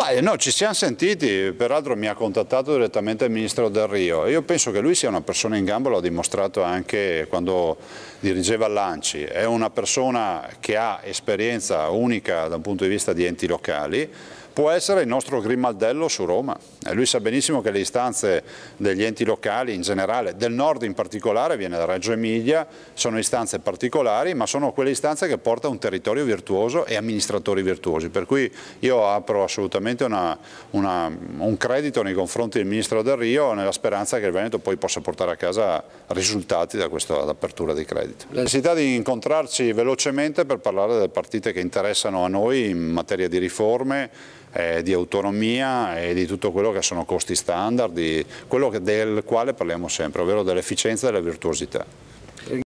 Beh, no, ci siamo sentiti, peraltro mi ha contattato direttamente il ministro Del Rio. Io penso che lui sia una persona in gambo, l'ha dimostrato anche quando dirigeva l'Anci. È una persona che ha esperienza unica da un punto di vista di enti locali, può essere il nostro grimaldello su Roma. E eh, lui sa benissimo che le istanze degli enti locali in generale, del nord in particolare, viene da Reggio Emilia, sono istanze particolari, ma sono quelle istanze che portano a un territorio virtuoso e amministratori virtuosi. Per cui io apro assolutamente una, una, un credito nei confronti del Ministro Del Rio nella speranza che il Veneto poi possa portare a casa risultati da questa apertura di credito. La necessità di incontrarci velocemente per parlare delle partite che interessano a noi in materia di riforme, eh, di autonomia e di tutto quello che sono costi standard, di quello del quale parliamo sempre, ovvero dell'efficienza e della virtuosità.